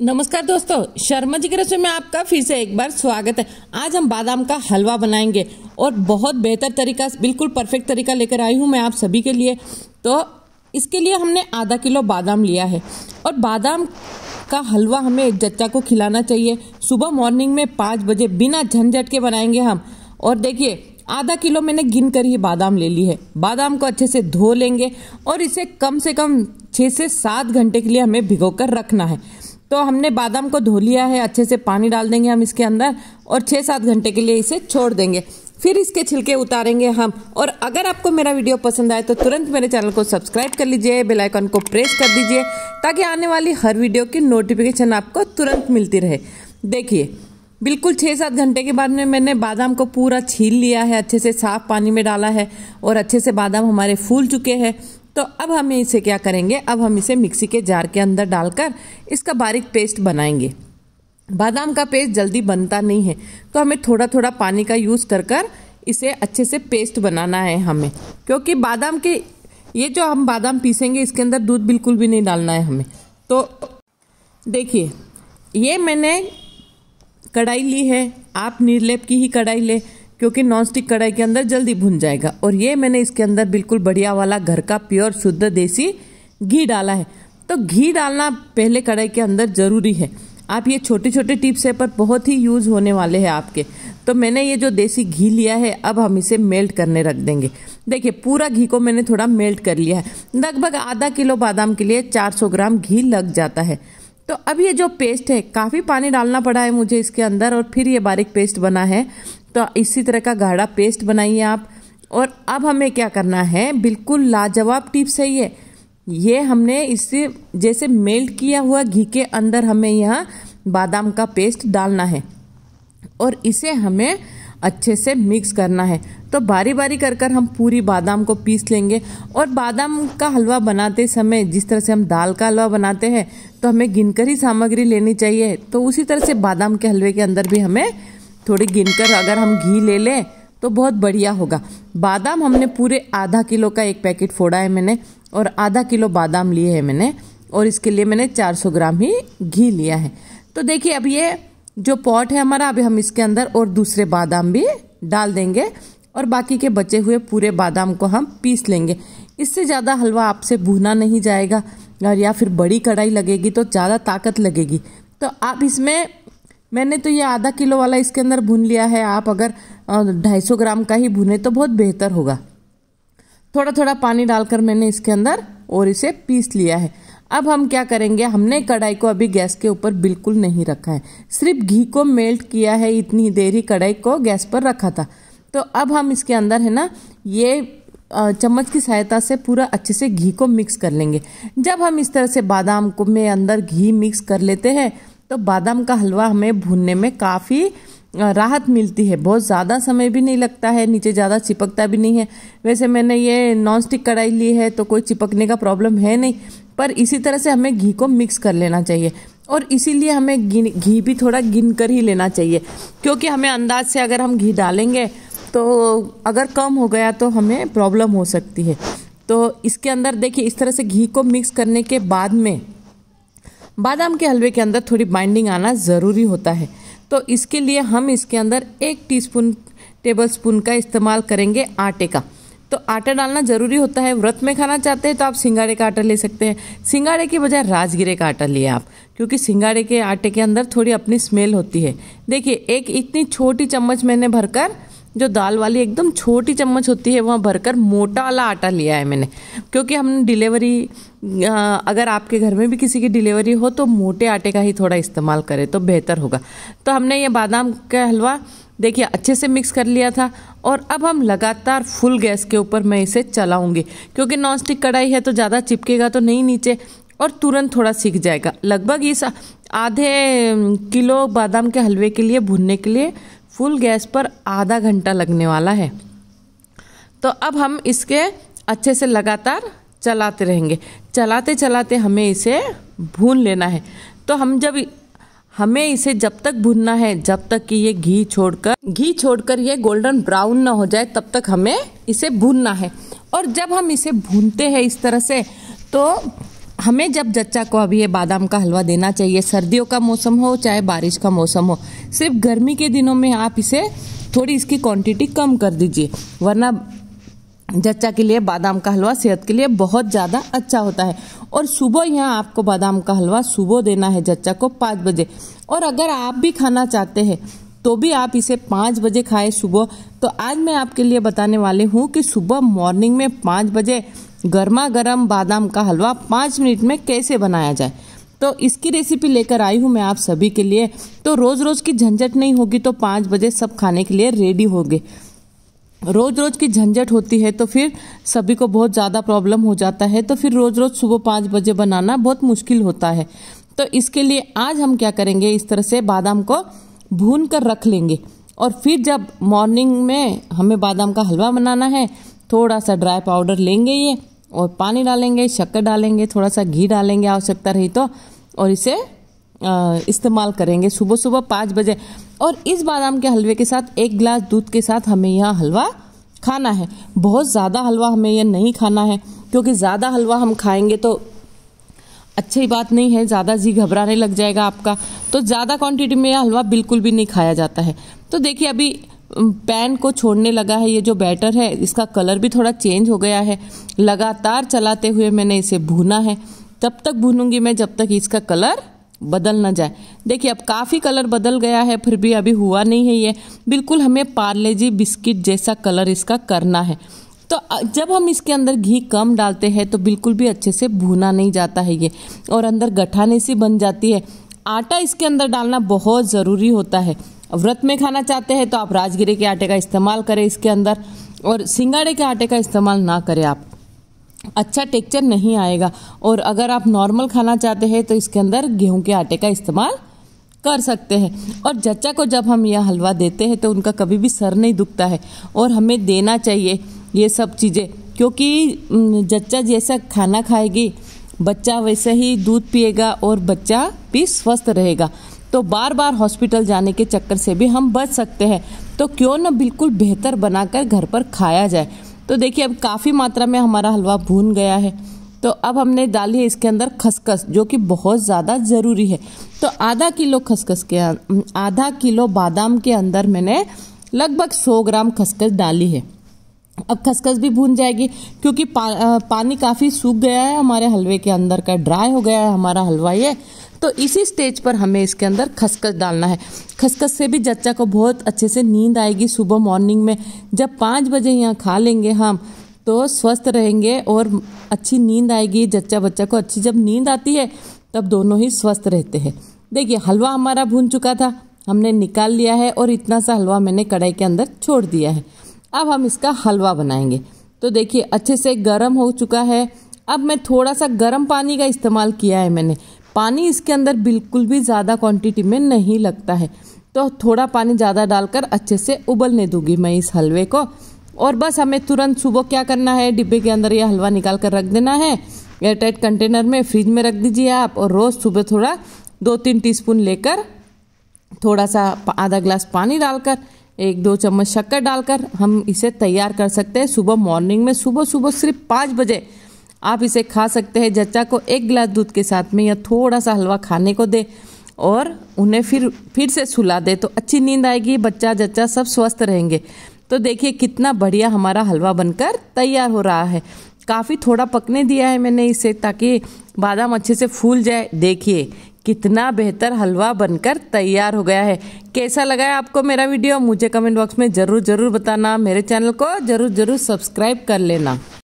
नमस्कार दोस्तों शर्मा जी की रसोई में आपका फिर से एक बार स्वागत है आज हम बादाम का हलवा बनाएंगे और बहुत बेहतर तरीका बिल्कुल परफेक्ट तरीका लेकर आई हूँ मैं आप सभी के लिए तो इसके लिए हमने आधा किलो बादाम लिया है और बादाम का हलवा हमें एक जच्चा को खिलाना चाहिए सुबह मॉर्निंग में पाँच बजे बिना झंझट के बनाएंगे हम और देखिए आधा किलो मैंने गिन कर ही बादाम ले ली है बादाम को अच्छे से धो लेंगे और इसे कम से कम छः से सात घंटे के लिए हमें भिगो कर रखना है तो हमने बादाम को धो लिया है अच्छे से पानी डाल देंगे हम इसके अंदर और छः सात घंटे के लिए इसे छोड़ देंगे फिर इसके छिलके उतारेंगे हम और अगर आपको मेरा वीडियो पसंद आए तो तुरंत मेरे चैनल को सब्सक्राइब कर लीजिए बेल आइकन को प्रेस कर दीजिए ताकि आने वाली हर वीडियो की नोटिफिकेशन आपको तुरंत मिलती रहे देखिए बिल्कुल छः सात घंटे के बाद में मैंने बादाम को पूरा छील लिया है अच्छे से साफ पानी में डाला है और अच्छे से बादाम हमारे फूल चुके हैं तो अब हम इसे क्या करेंगे अब हम इसे मिक्सी के जार के अंदर डालकर इसका बारीक पेस्ट बनाएंगे बादाम का पेस्ट जल्दी बनता नहीं है तो हमें थोड़ा थोड़ा पानी का यूज़ कर कर इसे अच्छे से पेस्ट बनाना है हमें क्योंकि बादाम के ये जो हम बादाम पीसेंगे इसके अंदर दूध बिल्कुल भी नहीं डालना है हमें तो देखिए ये मैंने कढ़ाई ली है आप निर्लेप की ही कढ़ाई ले क्योंकि नॉन स्टिक कढ़ाई के अंदर जल्दी भुन जाएगा और ये मैंने इसके अंदर बिल्कुल बढ़िया वाला घर का प्योर शुद्ध देसी घी डाला है तो घी डालना पहले कढ़ाई के अंदर ज़रूरी है आप ये छोटे छोटे टिप्स है पर बहुत ही यूज़ होने वाले हैं आपके तो मैंने ये जो देसी घी लिया है अब हम इसे मेल्ट करने रख देंगे देखिए पूरा घी को मैंने थोड़ा मेल्ट कर लिया है लगभग आधा किलो बादाम के लिए 400 ग्राम घी लग जाता है तो अब ये जो पेस्ट है काफ़ी पानी डालना पड़ा है मुझे इसके अंदर और फिर ये बारीक पेस्ट बना है तो इसी तरह का गाढ़ा पेस्ट बनाइए आप और अब हमें क्या करना है बिल्कुल लाजवाब टिप्स है ये ये हमने इससे जैसे मेल्ट किया हुआ घी के अंदर हमें यह बादाम का पेस्ट डालना है और इसे हमें अच्छे से मिक्स करना है तो बारी बारी कर कर हम पूरी बादाम को पीस लेंगे और बादाम का हलवा बनाते समय जिस तरह से हम दाल का हलवा बनाते हैं तो हमें गिनकर ही सामग्री लेनी चाहिए तो उसी तरह से बादाम के हलवे के अंदर भी हमें थोड़ी गिनकर अगर हम घी ले लें तो बहुत बढ़िया होगा बादाम हमने पूरे आधा किलो का एक पैकेट फोड़ा है मैंने और आधा किलो बादाम लिए है मैंने और इसके लिए मैंने 400 ग्राम ही घी लिया है तो देखिए अब ये जो पॉट है हमारा अभी हम इसके अंदर और दूसरे बादाम भी डाल देंगे और बाकी के बचे हुए पूरे बादाम को हम पीस लेंगे इससे ज़्यादा हलवा आपसे भुना नहीं जाएगा और या फिर बड़ी कढ़ाई लगेगी तो ज़्यादा ताकत लगेगी तो आप इसमें मैंने तो ये आधा किलो वाला इसके अंदर भून लिया है आप अगर ढाई सौ ग्राम का ही भुने तो बहुत बेहतर होगा थोड़ा थोड़ा पानी डालकर मैंने इसके अंदर और इसे पीस लिया है अब हम क्या करेंगे हमने कढ़ाई को अभी गैस के ऊपर बिल्कुल नहीं रखा है सिर्फ घी को मेल्ट किया है इतनी देर ही कढ़ाई को गैस पर रखा था तो अब हम इसके अंदर है ना ये चम्मच की सहायता से पूरा अच्छे से घी को मिक्स कर लेंगे जब हम इस तरह से बादाम को में अंदर घी मिक्स कर लेते हैं तो बादाम का हलवा हमें भूनने में काफ़ी राहत मिलती है बहुत ज़्यादा समय भी नहीं लगता है नीचे ज़्यादा चिपकता भी नहीं है वैसे मैंने ये नॉन स्टिक कढ़ाई ली है तो कोई चिपकने का प्रॉब्लम है नहीं पर इसी तरह से हमें घी को मिक्स कर लेना चाहिए और इसीलिए हमें घी भी थोड़ा गिन कर ही लेना चाहिए क्योंकि हमें अंदाज से अगर हम घी डालेंगे तो अगर कम हो गया तो हमें प्रॉब्लम हो सकती है तो इसके अंदर देखिए इस तरह से घी को मिक्स करने के बाद में बादाम के हलवे के अंदर थोड़ी बाइंडिंग आना ज़रूरी होता है तो इसके लिए हम इसके अंदर एक टीस्पून टेबलस्पून का इस्तेमाल करेंगे आटे का तो आटा डालना ज़रूरी होता है व्रत में खाना चाहते हैं तो आप सिंगाड़े का आटा ले सकते हैं सिंगाड़े के बजाय राजगिरे का आटा लिए आप क्योंकि सिंगाड़े के आटे के अंदर थोड़ी अपनी स्मेल होती है देखिए एक इतनी छोटी चम्मच मैंने भरकर जो दाल वाली एकदम छोटी चम्मच होती है वहाँ भरकर मोटा वाला आटा लिया है मैंने क्योंकि हम डिलीवरी अगर आपके घर में भी किसी की डिलीवरी हो तो मोटे आटे का ही थोड़ा इस्तेमाल करें तो बेहतर होगा तो हमने ये बादाम का हलवा देखिए अच्छे से मिक्स कर लिया था और अब हम लगातार फुल गैस के ऊपर मैं इसे चलाऊंगी क्योंकि नॉन स्टिक कढ़ाई है तो ज़्यादा चिपकेगा तो नहीं नीचे और तुरंत थोड़ा सीख जाएगा लगभग इस आधे किलो बादाम के हलवे के लिए भुनने के लिए फुल गैस पर आधा घंटा लगने वाला है तो अब हम इसके अच्छे से लगातार चलाते रहेंगे चलाते चलाते हमें इसे भून लेना है तो हम जब हमें इसे जब तक भूनना है जब तक कि ये घी छोड़कर घी छोड़कर ये गोल्डन ब्राउन ना हो जाए तब तक हमें इसे भूनना है और जब हम इसे भूनते हैं इस तरह से तो हमें जब जच्चा को अभी ये बादाम का हलवा देना चाहिए सर्दियों का मौसम हो चाहे बारिश का मौसम हो सिर्फ गर्मी के दिनों में आप इसे थोड़ी इसकी क्वांटिटी कम कर दीजिए वरना जच्चा के लिए बादाम का हलवा सेहत के लिए बहुत ज़्यादा अच्छा होता है और सुबह यहाँ आपको बादाम का हलवा सुबह देना है जच्चा को पाँच बजे और अगर आप भी खाना चाहते हैं तो भी आप इसे पाँच बजे खाएं सुबह तो आज मैं आपके लिए बताने वाली हूँ कि सुबह मॉर्निंग में पाँच बजे गर्मा गर्म बादाम का हलवा पाँच मिनट में कैसे बनाया जाए तो इसकी रेसिपी लेकर आई हूँ मैं आप सभी के लिए तो रोज़ रोज़ की झंझट नहीं होगी तो पाँच बजे सब खाने के लिए रेडी गए रोज़ रोज़ की झंझट होती है तो फिर सभी को बहुत ज़्यादा प्रॉब्लम हो जाता है तो फिर रोज़ रोज़ सुबह पाँच बजे बनाना बहुत मुश्किल होता है तो इसके लिए आज हम क्या करेंगे इस तरह से बादाम को भून कर रख लेंगे और फिर जब मॉर्निंग में हमें बादाम का हलवा बनाना है थोड़ा सा ड्राई पाउडर लेंगे ये और पानी डालेंगे शक्कर डालेंगे थोड़ा सा घी डालेंगे आवश्यकता रही तो और इसे इस्तेमाल करेंगे सुबह सुबह पाँच बजे और इस बादाम के हलवे के साथ एक गिलास दूध के साथ हमें यह हलवा खाना है बहुत ज़्यादा हलवा हमें यह नहीं खाना है क्योंकि ज़्यादा हलवा हम खाएंगे तो अच्छी बात नहीं है ज़्यादा जी घबराने लग जाएगा आपका तो ज़्यादा क्वांटिटी में यह हलवा बिल्कुल भी नहीं खाया जाता है तो देखिए अभी पैन को छोड़ने लगा है ये जो बैटर है इसका कलर भी थोड़ा चेंज हो गया है लगातार चलाते हुए मैंने इसे भूना है तब तक भूनूंगी मैं जब तक इसका कलर बदल ना जाए देखिए अब काफ़ी कलर बदल गया है फिर भी अभी हुआ नहीं है ये बिल्कुल हमें पार्ले जी बिस्किट जैसा कलर इसका करना है तो जब हम इसके अंदर घी कम डालते हैं तो बिल्कुल भी अच्छे से भुना नहीं जाता है ये और अंदर गठाने सी बन जाती है आटा इसके अंदर डालना बहुत ज़रूरी होता है व्रत में खाना चाहते हैं तो आप राजगिरे के आटे का इस्तेमाल करें इसके अंदर और सिंगाड़े के आटे का इस्तेमाल ना करें आप अच्छा टेक्चर नहीं आएगा और अगर आप नॉर्मल खाना चाहते हैं तो इसके अंदर गेहूं के आटे का इस्तेमाल कर सकते हैं और जच्चा को जब हम यह हलवा देते हैं तो उनका कभी भी सर नहीं दुखता है और हमें देना चाहिए ये सब चीज़ें क्योंकि जच्चा जैसा खाना खाएगी बच्चा वैसे ही दूध पिएगा और बच्चा भी स्वस्थ रहेगा तो बार बार हॉस्पिटल जाने के चक्कर से भी हम बच सकते हैं तो क्यों ना बिल्कुल बेहतर बनाकर घर पर खाया जाए तो देखिए अब काफ़ी मात्रा में हमारा हलवा भून गया है तो अब हमने डाली है इसके अंदर खसखस जो कि बहुत ज़्यादा ज़रूरी है तो आधा किलो खसखस के अं, अं, आधा किलो बादाम के अंदर मैंने लगभग 100 ग्राम खसखस डाली है अब खसखस भी भून जाएगी क्योंकि पा, पानी काफ़ी सूख गया है हमारे हलवे के अंदर का ड्राई हो गया है हमारा हलवा ये तो इसी स्टेज पर हमें इसके अंदर खसखस डालना है खसखस से भी जच्चा को बहुत अच्छे से नींद आएगी सुबह मॉर्निंग में जब पाँच बजे यहाँ खा लेंगे हम तो स्वस्थ रहेंगे और अच्छी नींद आएगी जच्चा बच्चा को अच्छी जब नींद आती है तब दोनों ही स्वस्थ रहते हैं देखिए हलवा हमारा भून चुका था हमने निकाल लिया है और इतना सा हलवा मैंने कढ़ाई के अंदर छोड़ दिया है अब हम इसका हलवा बनाएंगे तो देखिए अच्छे से गर्म हो चुका है अब मैं थोड़ा सा गर्म पानी का इस्तेमाल किया है मैंने पानी इसके अंदर बिल्कुल भी ज़्यादा क्वांटिटी में नहीं लगता है तो थोड़ा पानी ज़्यादा डालकर अच्छे से उबलने दूंगी मैं इस हलवे को और बस हमें तुरंत सुबह क्या करना है डिब्बे के अंदर यह हलवा निकाल कर रख देना है एयरटाइट कंटेनर में फ्रिज में रख दीजिए आप और रोज़ सुबह थोड़ा दो तीन टीस्पून लेकर थोड़ा सा आधा ग्लास पानी डालकर एक दो चम्मच शक्कर डालकर हम इसे तैयार कर सकते हैं सुबह मॉर्निंग में सुबह सुबह सिर्फ पाँच बजे आप इसे खा सकते हैं जच्चा को एक गिलास दूध के साथ में या थोड़ा सा हलवा खाने को दे और उन्हें फिर फिर से सुला दे तो अच्छी नींद आएगी बच्चा जच्चा सब स्वस्थ रहेंगे तो देखिए कितना बढ़िया हमारा हलवा बनकर तैयार हो रहा है काफ़ी थोड़ा पकने दिया है मैंने इसे ताकि बादाम अच्छे से फूल जाए देखिए कितना बेहतर हलवा बनकर तैयार हो गया है कैसा लगा है आपको मेरा वीडियो मुझे कमेंट बॉक्स में ज़रूर ज़रूर बताना मेरे चैनल को ज़रूर ज़रूर सब्सक्राइब कर लेना